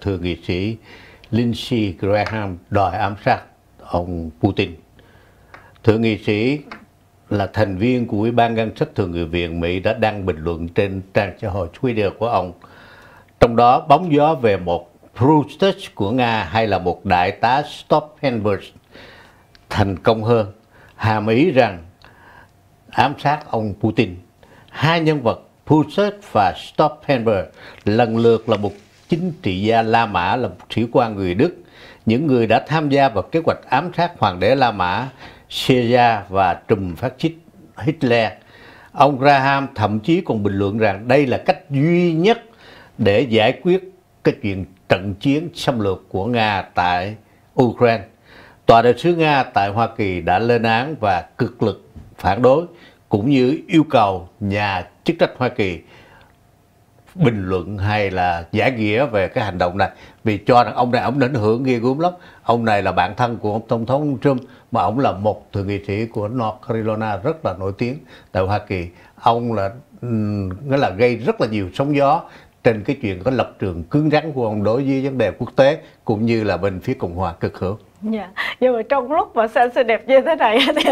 thượng nghị sĩ Lindsey Graham đòi ám sát ông Putin. Thượng nghị sĩ là thành viên của Ủy ban ngân sách Thượng nghị viện Mỹ đã đăng bình luận trên trang xã hội Twitter của ông. Trong đó bóng gió về một Brutich của Nga hay là một đại tá Stoppenberg thành công hơn, hàm ý rằng ám sát ông Putin. Hai nhân vật Brutich và Stoppenberg lần lượt là một chính trị gia La Mã là một sĩ quan người Đức. Những người đã tham gia vào kế hoạch ám sát hoàng đế La Mã, Caesar và trùm phát xít Hitler. Ông Graham thậm chí còn bình luận rằng đây là cách duy nhất để giải quyết cái chuyện trận chiến xâm lược của Nga tại Ukraine. Tòa đại sứ Nga tại Hoa Kỳ đã lên án và cực lực phản đối cũng như yêu cầu nhà chức trách Hoa Kỳ bình luận hay là giải nghĩa về cái hành động này vì cho rằng ông này ông ảnh hưởng ghê gớm lắm ông này là bạn thân của ông tổng thống Trump mà ông là một thượng nghị sĩ của North Carolina rất là nổi tiếng tại Hoa Kỳ ông là nghĩa là gây rất là nhiều sóng gió trên cái chuyện có lập trường cứng rắn của ông đối với vấn đề quốc tế cũng như là bên phía cộng hòa cực hữu. Dạ, yeah. nhưng mà trong lúc mà xanh xinh đẹp như thế này thì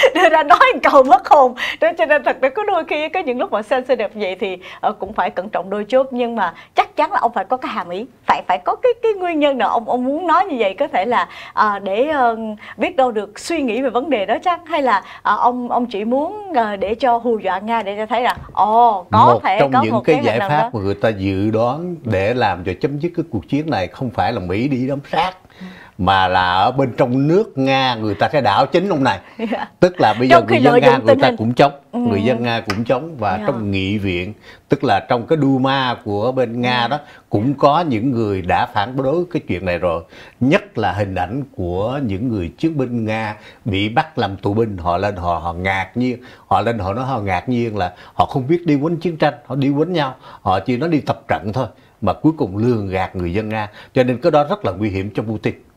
đưa ra nói cầu mất hồn đó cho nên thật ra có đôi khi có những lúc mà đẹp vậy thì ờ, cũng phải cẩn trọng đôi chút nhưng mà chắc chắn là ông phải có cái hàm ý phải phải có cái cái nguyên nhân nào ông ông muốn nói như vậy có thể là à, để uh, biết đâu được suy nghĩ về vấn đề đó chắc hay là à, ông ông chỉ muốn à, để cho hù dọa nga để cho thấy là ồ có một thể trong có những một cái, giải pháp mà người ta dự đoán để làm cho chấm dứt cái cuộc chiến này không phải là mỹ đi đóng sát ừ mà là ở bên trong nước nga người ta sẽ đảo chính ông này yeah. Dạ. tức là bây giờ người dân nga người ta hình. cũng chống ừ. người dân nga cũng chống và yeah. Dạ. trong nghị viện tức là trong cái duma của bên nga yeah. đó cũng dạ. có những người đã phản đối cái chuyện này rồi nhất là hình ảnh của những người chiến binh nga bị bắt làm tù binh họ lên họ họ ngạc nhiên họ lên họ nói họ ngạc nhiên là họ không biết đi quấn chiến tranh họ đi quấn nhau họ chỉ nói đi tập trận thôi mà cuối cùng lường gạt người dân nga cho nên cái đó rất là nguy hiểm cho putin